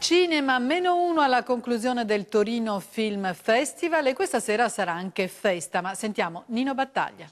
Cinema meno uno alla conclusione del Torino Film Festival e questa sera sarà anche festa, ma sentiamo Nino Battaglia.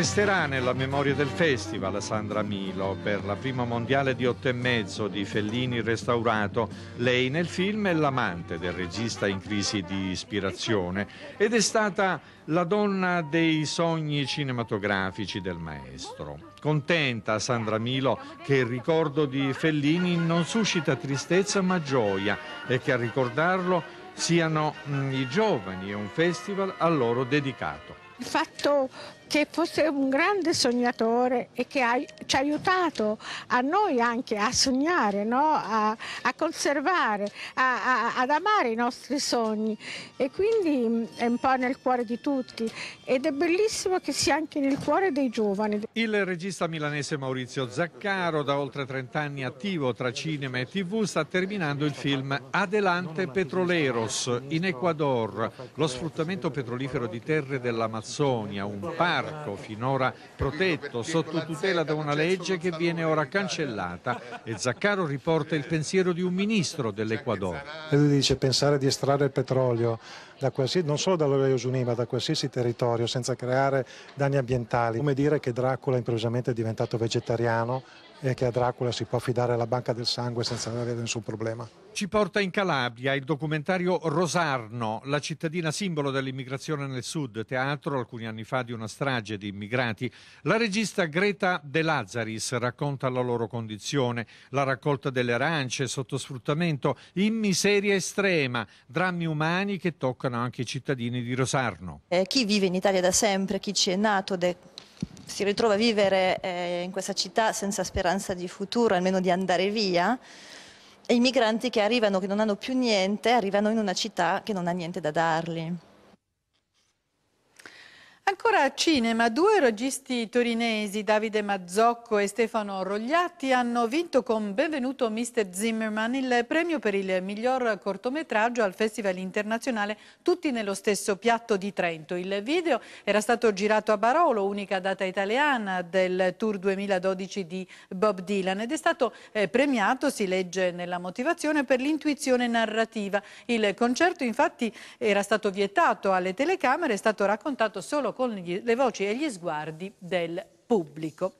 Resterà nella memoria del festival Sandra Milo per la prima mondiale di otto e mezzo di Fellini restaurato. Lei nel film è l'amante del regista in crisi di ispirazione ed è stata la donna dei sogni cinematografici del maestro. Contenta Sandra Milo che il ricordo di Fellini non suscita tristezza ma gioia e che a ricordarlo siano mm, i giovani e un festival a loro dedicato il fatto che fosse un grande sognatore e che ha, ci ha aiutato a noi anche a sognare, no? a, a, conservare, a, a, ad amare i nostri sogni e quindi mm, è un po' nel cuore di tutti ed è bellissimo che sia anche nel cuore dei giovani. Il regista milanese Maurizio Zaccaro, da oltre 30 anni attivo tra cinema e tv, sta terminando il film Adelante Petroleros in Ecuador, lo sfruttamento petrolifero di terre dell'Amazzonia Mazzonia, un parco finora protetto sotto tutela da una legge che viene ora cancellata e Zaccaro riporta il pensiero di un ministro dell'Equador. Lui dice pensare di estrarre il petrolio non solo dall'Oleo Giuni ma da qualsiasi territorio senza creare danni ambientali. Come dire che Dracula improvvisamente è diventato vegetariano e che a Dracula si può affidare la banca del sangue senza avere nessun problema. Ci porta in Calabria il documentario Rosarno, la cittadina simbolo dell'immigrazione nel sud, teatro alcuni anni fa di una strage di immigrati. La regista Greta De Lazaris racconta la loro condizione, la raccolta delle arance, sottosfruttamento, in miseria estrema, drammi umani che toccano ascoltano anche i cittadini di Rosarno. Eh, chi vive in Italia da sempre, chi ci è nato, de- si ritrova a vivere eh, in questa città senza speranza di futuro, almeno di andare via. E i migranti che arrivano, che non hanno più niente, arrivano in una città che non ha niente da dargli. Ancora a cinema, due registi torinesi, Davide Mazzocco e Stefano Rogliatti, hanno vinto con Benvenuto Mr. Zimmerman il premio per il miglior cortometraggio al Festival Internazionale Tutti nello stesso piatto di Trento. Il video era stato girato a Barolo, unica data italiana del Tour 2012 di Bob Dylan ed è stato eh, premiato, si legge nella motivazione, per l'intuizione narrativa. Il concerto infatti era stato vietato alle telecamere, è stato raccontato solo con con gli, le voci e gli sguardi del pubblico.